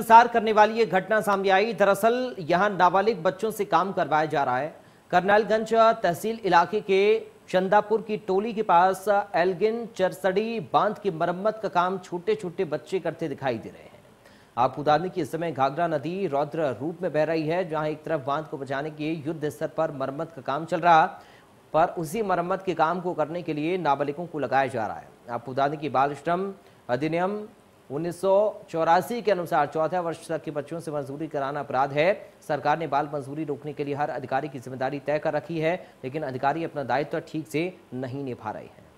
संसार करने वाली ये घटना सामने आई दरअसल यहां नाबालिग बच्चों से काम करवाया जा रहा है करनालगंज तहसील इलाके के चंदापुर की टोली के पास एल्गिन चरसड़ी बांध की मरम्मत का काम छोटे छोटे बच्चे करते दिखाई दे रहे हैं आपको बता दें कि इस समय घाघरा नदी रौद्र रूप में बह रही है जहां एक तरफ बांध को बचाने के युद्ध स्तर पर मरम्मत का काम चल रहा पर उसी मरम्मत के काम को करने के लिए नाबालिगों को लगाया जा रहा है आपको बता दें कि बाल श्रम अधिनियम उन्नीस के अनुसार चौथे वर्ष तक के बच्चों से मजदूरी कराना अपराध है सरकार ने बाल मजदूरी रोकने के लिए हर अधिकारी की जिम्मेदारी तय कर रखी है लेकिन अधिकारी अपना दायित्व ठीक से नहीं निभा रहे हैं